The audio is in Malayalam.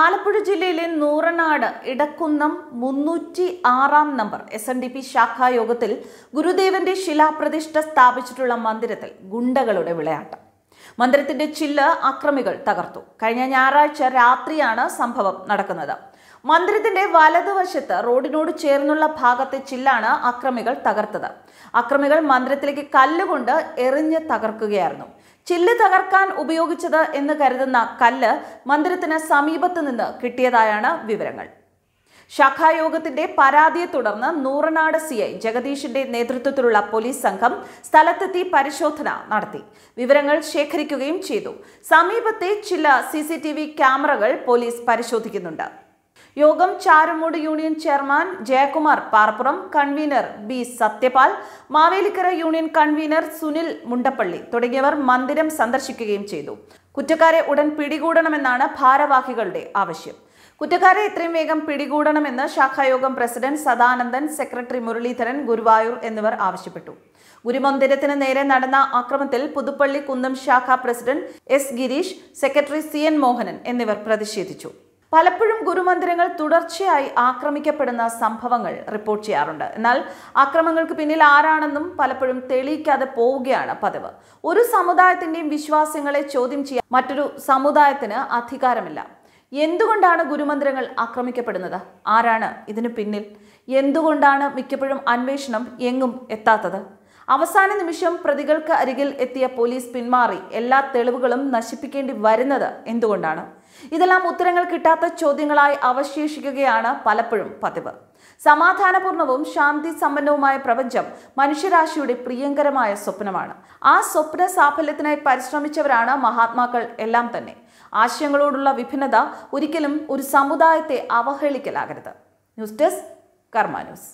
ആലപ്പുഴ ജില്ലയിലെ നൂറനാട് ഇടക്കുന്നം മുന്നൂറ്റി ആറാം number S N D P ശാഖായോഗത്തിൽ ഗുരുദേവന്റെ ശിലാപ്രതിഷ്ഠ സ്ഥാപിച്ചിട്ടുള്ള മന്ദിരത്തിൽ ഗുണ്ടകളുടെ വിളയാട്ടം മന്ദിരത്തിന്റെ ചില്ല് അക്രമികൾ തകർത്തു കഴിഞ്ഞ ഞായറാഴ്ച രാത്രിയാണ് സംഭവം നടക്കുന്നത് മന്ദിരത്തിന്റെ വലതുവശത്ത് റോഡിനോട് ചേർന്നുള്ള ഭാഗത്തെ ചില്ലാണ് അക്രമികൾ തകർത്തത് അക്രമികൾ മന്ദിരത്തിലേക്ക് കല്ലുകൊണ്ട് എറിഞ്ഞ് തകർക്കുകയായിരുന്നു ചില്ല് തകർക്കാൻ ഉപയോഗിച്ചത് എന്ന് കരുതുന്ന കല്ല് മന്ദിരത്തിന് സമീപത്ത് നിന്ന് കിട്ടിയതായാണ് വിവരങ്ങൾ ശാഖായോഗത്തിന്റെ പരാതിയെ തുടർന്ന് നൂറനാട് സി ഐ ജഗദീഷിന്റെ നേതൃത്വത്തിലുള്ള പോലീസ് സംഘം സ്ഥലത്തെത്തി പരിശോധന നടത്തി വിവരങ്ങൾ ശേഖരിക്കുകയും ചെയ്തു സമീപത്തെ ചില സി ക്യാമറകൾ പോലീസ് പരിശോധിക്കുന്നുണ്ട് യോഗം Charamood union chairman Jayakumar Parppuram convener B Sathyapal Mavelikkara union convener Sunil Mundappally തുടങ്ങിയവർ മന്ദിരം സന്ദർശിക്കുകയും ചെയ്തു കുറ്റക്കാരെ ഉടൻ പിടികൂടണമെന്നാണ് ഭാരവാഹികളുടെ ആവശ്യം കുറ്റക്കാരെ എത്രയും വേഗം പിടികൂടണമെന്ന് ശാഖായോഗം പ്രസിഡന്റ് സദാനന്ദൻ സെക്രട്ടറി മുരളീധരൻ ഗുരുവായൂർ എന്നിവർ ആവശ്യപ്പെട്ടു ഗുരുമന്ദിരത്തിന് നേരെ നടന്ന ആക്രമത്തിൽ പുതുപ്പള്ളി കുന്നം ശാഖ president S Gireesh secretary C N Mohanan എന്നിവർ പ്രതിഷേധിച്ചു പലപ്പോഴും ഗുരുമന്ദിരങ്ങൾ തുടർച്ചയായി ആക്രമിക്കപ്പെടുന്ന സംഭവങ്ങൾ റിപ്പോർട്ട് ചെയ്യാറുണ്ട് എന്നാൽ ആക്രമങ്ങൾക്ക് പിന്നിൽ ആരാണെന്നും പലപ്പോഴും തെളിയിക്കാതെ പോവുകയാണ് പതിവ് ഒരു സമുദായത്തിന്റെയും വിശ്വാസങ്ങളെ ചോദ്യം ചെയ്യാൻ മറ്റൊരു സമുദായത്തിന് അധികാരമില്ല എന്തുകൊണ്ടാണ് ഗുരുമന്ദിരങ്ങൾ ആക്രമിക്കപ്പെടുന്നത് ആരാണ് ഇതിനു പിന്നിൽ എന്തുകൊണ്ടാണ് മിക്കപ്പോഴും അന്വേഷണം എങ്ങും എത്താത്തത് അവസാന നിമിഷം പ്രതികൾക്ക് അരികിൽ എത്തിയ പോലീസ് പിന്മാറി എല്ലാ തെളിവുകളും നശിപ്പിക്കേണ്ടി വരുന്നത് എന്തുകൊണ്ടാണ് ഇതെല്ലാം ഉത്തരങ്ങൾ കിട്ടാത്ത ചോദ്യങ്ങളായി അവശേഷിക്കുകയാണ് പലപ്പോഴും പതിവ് സമാധാനപൂർണവും ശാന്തി സമ്പന്നവുമായ പ്രപഞ്ചം മനുഷ്യരാശിയുടെ പ്രിയങ്കരമായ സ്വപ്നമാണ് ആ സ്വപ്ന സാഫല്യത്തിനായി പരിശ്രമിച്ചവരാണ് മഹാത്മാക്കൾ എല്ലാം തന്നെ ആശയങ്ങളോടുള്ള വിഭിന്നത ഒരിക്കലും ഒരു സമുദായത്തെ അവഹേളിക്കലാകരുത് ന്യൂസ് ഡെസ്ക് കർമാന്യൂസ്